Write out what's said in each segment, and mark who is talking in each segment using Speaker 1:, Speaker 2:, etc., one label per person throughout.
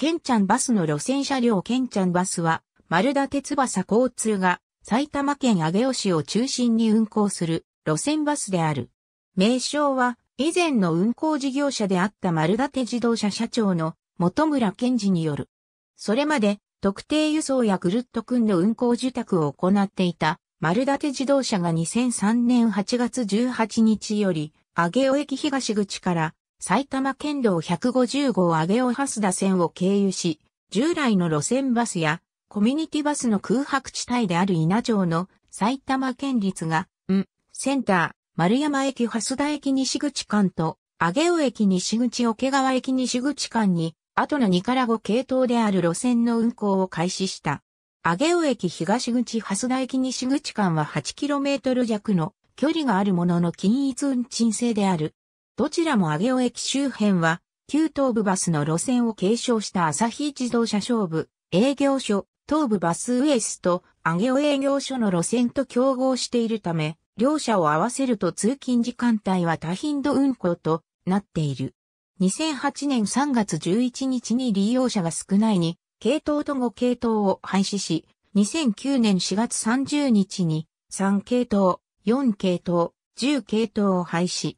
Speaker 1: ケンちゃんバスの路線車両ケンちゃんバスは、丸田鉄バ交通が埼玉県上尾市を中心に運行する路線バスである。名称は、以前の運行事業者であった丸立自動車社長の本村健二による。それまで、特定輸送やぐるっとくんの運行受託を行っていた丸立自動車が2003年8月18日より、上尾駅東口から埼玉県道150号上尾蓮田線を経由し、従来の路線バスやコミュニティバスの空白地帯である稲城の埼玉県立が、ん、センター、丸山駅蓮田駅西口間と、上尾駅西口桶川駅西口間に、後のニカラゴ系統である路線の運行を開始した。上尾駅東口蓮田駅西口間は 8km 弱の距離があるものの均一運賃制である。どちらも上尾駅周辺は、旧東部バスの路線を継承した朝日自動車商部、営業所、東部バスウエスト、上尾営業所の路線と競合しているため、両者を合わせると通勤時間帯は多頻度運行となっている。2008年3月11日に利用者が少ないに、系統と5系統を廃止し、2009年4月30日に3系統、4系統、10系統を廃止。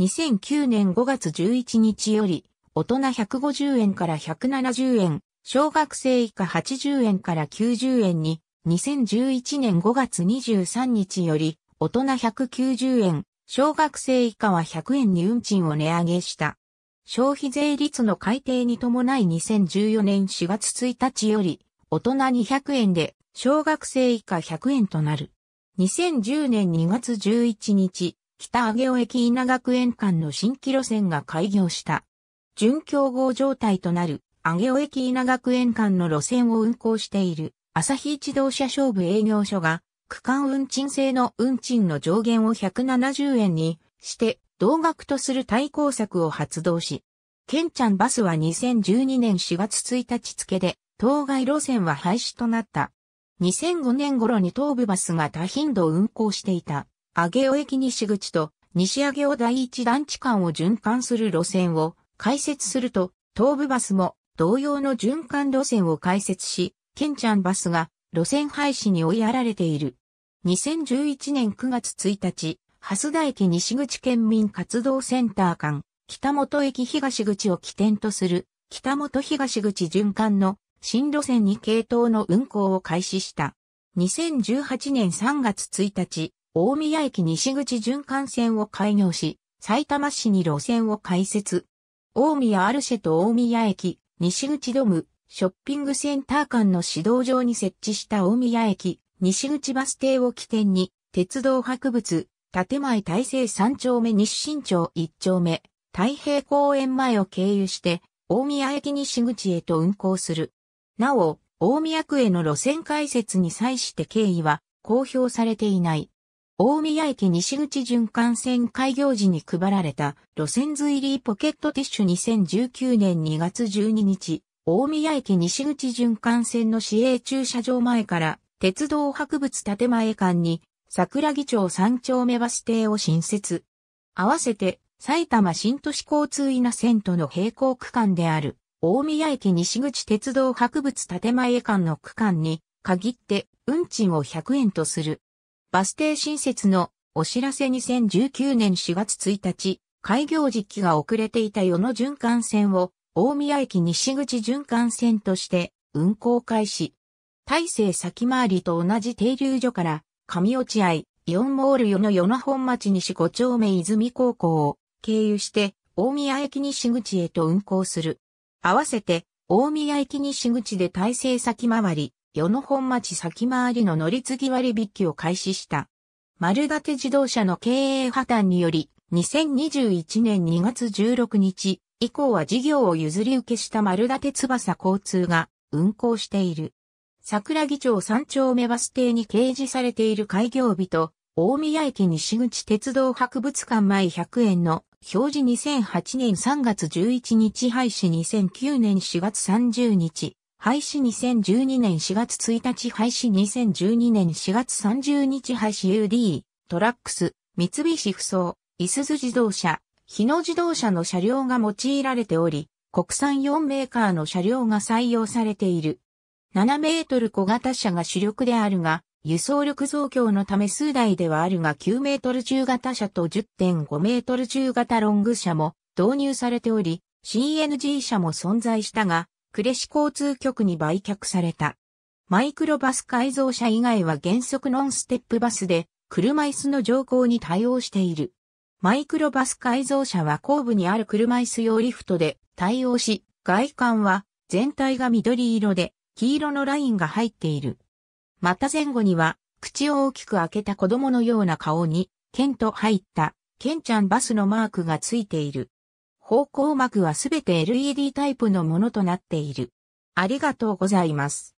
Speaker 1: 2009年5月11日より、大人150円から170円、小学生以下80円から90円に、2011年5月23日より、大人190円、小学生以下は100円に運賃を値上げした。消費税率の改定に伴い2014年4月1日より、大人200円で、小学生以下100円となる。2010年2月11日、北上尾駅稲学園間の新規路線が開業した。準競合状態となる上尾駅稲学園間の路線を運行している朝日自動車勝負営業所が区間運賃制の運賃の上限を170円にして同額とする対抗策を発動し、ケンちゃんバスは2012年4月1日付で当該路線は廃止となった。2005年頃に東部バスが多頻度運行していた上尾駅西口と西上尾第一団地間を循環する路線を開設すると、東武バスも同様の循環路線を開設し、ケンちゃんバスが路線廃止に追いやられている。2011年9月1日、蓮田駅西口県民活動センター間、北本駅東口を起点とする北本東口循環の新路線に系統の運行を開始した。2018年3月1日、大宮駅西口循環線を開業し、埼玉市に路線を開設。大宮アルシェと大宮駅西口ドムショッピングセンター間の指導場に設置した大宮駅西口バス停を起点に、鉄道博物、建前大成3丁目西新町1丁目、太平公園前を経由して、大宮駅西口へと運行する。なお、大宮区への路線開設に際して経緯は公表されていない。大宮駅西口循環線開業時に配られた路線図入りポケットティッシュ2019年2月12日、大宮駅西口循環線の市営駐車場前から鉄道博物建前館に桜木町三丁目バス停を新設。合わせて埼玉新都市交通稲線との並行区間である大宮駅西口鉄道博物建前館の区間に限って運賃を100円とする。バス停新設のお知らせ2019年4月1日、開業時期が遅れていた世の循環線を大宮駅西口循環線として運行開始。大勢先回りと同じ停留所から上落合、イオンモール世の与野本町西5丁目泉高校を経由して大宮駅西口へと運行する。合わせて大宮駅西口で大勢先回り、与野本町先回りの乗り継ぎ割引を開始した。丸立自動車の経営破綻により、2021年2月16日以降は事業を譲り受けした丸立翼交通が運行している。桜木町三丁目バス停に掲示されている開業日と、大宮駅西口鉄道博物館前100円の表示2008年3月11日廃止2009年4月30日廃止2012年4月1日廃止2012年4月30日廃止 UD、トラックス、三菱不走、いすず自動車、日野自動車の車両が用いられており、国産4メーカーの車両が採用されている。7メートル小型車が主力であるが、輸送力増強のため数台ではあるが9メートル中型車と10.5メートル中型ロング車も導入されており、CNG 車も存在したが、呉市交通局に売却された。マイクロバス改造車以外は原則ノンステップバスで、車椅子の乗降に対応している。マイクロバス改造車は後部にある車椅子用リフトで対応し、外観は全体が緑色で黄色のラインが入っている。また前後には口を大きく開けた子供のような顔に、ケンと入った、ケンちゃんバスのマークがついている。方向幕はすべて LED タイプのものとなっている。ありがとうございます。